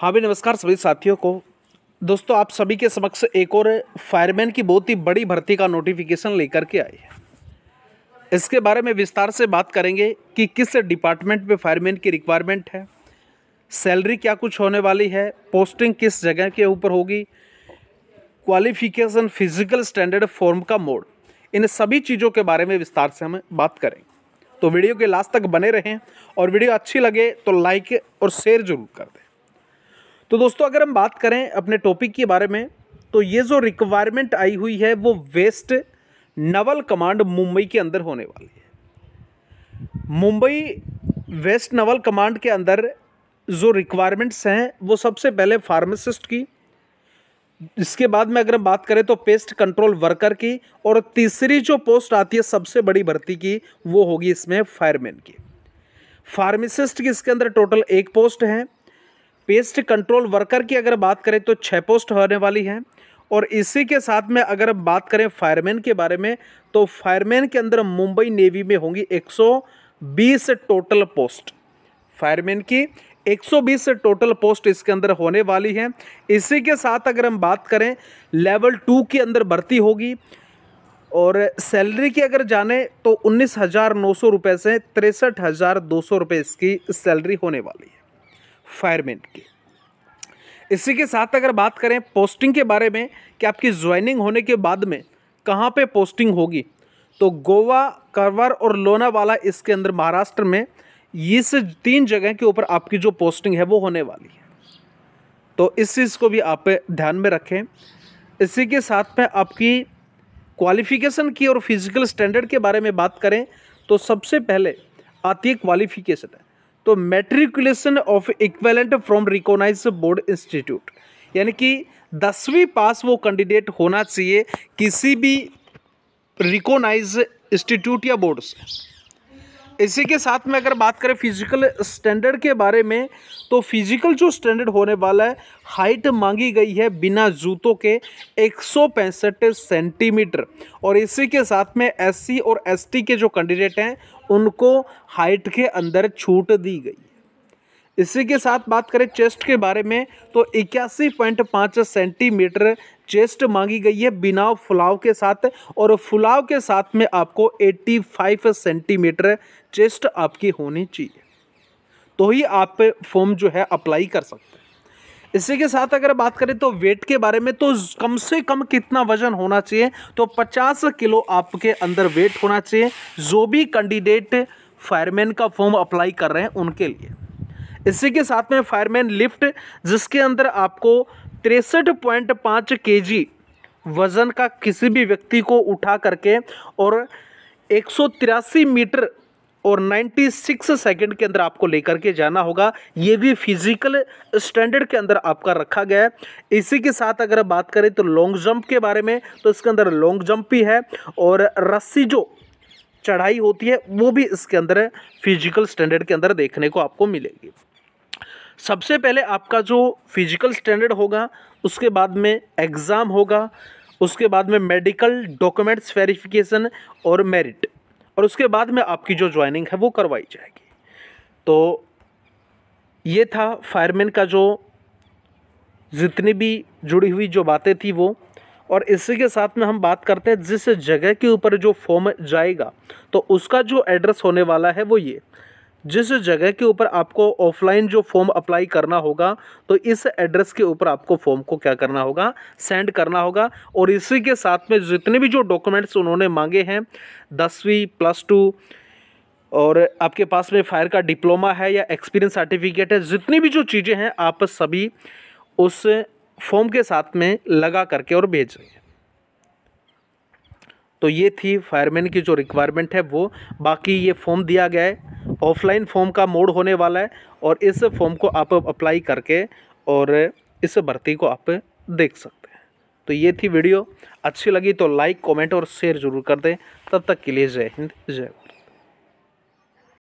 हाँ भी नमस्कार सभी साथियों को दोस्तों आप सभी के समक्ष एक और फायरमैन की बहुत ही बड़ी भर्ती का नोटिफिकेशन लेकर के आई है इसके बारे में विस्तार से बात करेंगे कि किस डिपार्टमेंट में फायरमैन की रिक्वायरमेंट है सैलरी क्या कुछ होने वाली है पोस्टिंग किस जगह के ऊपर होगी क्वालिफिकेशन फिजिकल स्टैंडर्ड फॉर्म का मोड इन सभी चीज़ों के बारे में विस्तार से हम बात करेंगे तो वीडियो के लास्ट तक बने रहें और वीडियो अच्छी लगे तो लाइक और शेयर जरूर कर दें तो दोस्तों अगर हम बात करें अपने टॉपिक के बारे में तो ये जो रिक्वायरमेंट आई हुई है वो वेस्ट नवल कमांड मुंबई के अंदर होने वाली है मुंबई वेस्ट नवल कमांड के अंदर जो रिक्वायरमेंट्स हैं वो सबसे पहले फार्मासिस्ट की इसके बाद में अगर हम बात करें तो पेस्ट कंट्रोल वर्कर की और तीसरी जो पोस्ट आती है सबसे बड़ी भर्ती की वो होगी इसमें फायरमैन की फार्मासिस्ट की इसके अंदर टोटल एक पोस्ट है पेस्ट कंट्रोल वर्कर की अगर बात करें तो छः पोस्ट होने वाली हैं और इसी के साथ में अगर बात करें फायरमैन के बारे में तो फायरमैन के अंदर मुंबई नेवी में होंगी 120 टोटल पोस्ट फायरमैन की 120 टोटल पोस्ट इसके अंदर होने वाली हैं इसी के साथ अगर हम बात करें लेवल टू के अंदर भर्ती होगी और सैलरी की अगर जाने तो उन्नीस हज़ार नौ सौ रुपये से तिरसठ हज़ार दो सौ रुपये इसकी सैलरी होने वाली है फायरमैन की इसी के साथ अगर बात करें पोस्टिंग के बारे में कि आपकी ज्वाइनिंग होने के बाद में कहाँ पे पोस्टिंग होगी तो गोवा करवर और लोनावाला इसके अंदर महाराष्ट्र में ये से तीन जगह के ऊपर आपकी जो पोस्टिंग है वो होने वाली है तो इस चीज़ को भी आप ध्यान में रखें इसी के साथ में आपकी क्वालिफ़िकेशन की और फिज़िकल स्टैंडर्ड के बारे में बात करें तो सबसे पहले आती है क्वालिफ़िकेशन है तो matriculation or equivalent from recognise board institute यानी कि दसवीं पास वो कैंडिडेट होना चाहिए किसी भी रिकोगनाइज इंस्टीट्यूट या बोर्ड से इसी के साथ में अगर बात करें फिज़िकल स्टैंडर्ड के बारे में तो फिज़िकल जो स्टैंडर्ड होने वाला है हाइट मांगी गई है बिना जूतों के एक सेंटीमीटर और इसी के साथ में एस और एस के जो कैंडिडेट हैं उनको हाइट के अंदर छूट दी गई इसी के साथ बात करें चेस्ट के बारे में तो इक्यासी पॉइंट पाँच सेंटीमीटर चेस्ट मांगी गई है बिना फुलाव के साथ और फुलाव के साथ में आपको 85 सेंटीमीटर चेस्ट आपकी होनी चाहिए तो ही आप फॉर्म जो है अप्लाई कर सकते हैं इसी के साथ अगर बात करें तो वेट के बारे में तो कम से कम कितना वजन होना चाहिए तो 50 किलो आपके अंदर वेट होना चाहिए जो भी कैंडिडेट फायरमैन का फॉर्म अप्लाई कर रहे हैं उनके लिए इसी के साथ में फायरमैन लिफ्ट जिसके अंदर आपको तिरसठ पॉइंट पाँच के जी वज़न का किसी भी व्यक्ति को उठा करके और एक सौ तिरासी मीटर और 96 सेकंड के अंदर आपको लेकर के जाना होगा ये भी फिजिकल स्टैंडर्ड के अंदर आपका रखा गया है इसी के साथ अगर बात करें तो लॉन्ग जंप के बारे में तो इसके अंदर लॉन्ग जंप भी है और रस्सी जो चढ़ाई होती है वो भी इसके अंदर फिजिकल स्टैंडर्ड के अंदर देखने को आपको मिलेगी सबसे पहले आपका जो फिजिकल स्टैंडर्ड होगा उसके बाद में एग्ज़ाम होगा उसके बाद में मेडिकल डॉक्यूमेंट्स वेरिफिकेशन और मेरिट और उसके बाद में आपकी जो ज्वाइनिंग है वो करवाई जाएगी तो ये था फायरमैन का जो जितनी भी जुड़ी हुई जो बातें थी वो और इसी के साथ में हम बात करते हैं जिस जगह के ऊपर जो फॉर्म जाएगा तो उसका जो एड्रेस होने वाला है वो ये जिस जगह के ऊपर आपको ऑफलाइन जो फॉर्म अप्लाई करना होगा तो इस एड्रेस के ऊपर आपको फॉर्म को क्या करना होगा सेंड करना होगा और इसी के साथ में जितने भी जो डॉक्यूमेंट्स उन्होंने मांगे हैं दसवीं प्लस टू और आपके पास में फायर का डिप्लोमा है या एक्सपीरियंस सर्टिफिकेट है जितनी भी जो चीज़ें हैं आप सभी उस फॉर्म के साथ में लगा करके और भेज रहे हैं तो ये थी फायरमैन की जो रिक्वायरमेंट है वो बाकी ये फॉर्म दिया गया है ऑफलाइन फॉर्म का मोड होने वाला है और इस फॉर्म को आप अप्लाई करके और इस भर्ती को आप देख सकते हैं तो ये थी वीडियो अच्छी लगी तो लाइक कमेंट और शेयर ज़रूर कर दें तब तक के लिए जय हिंद जय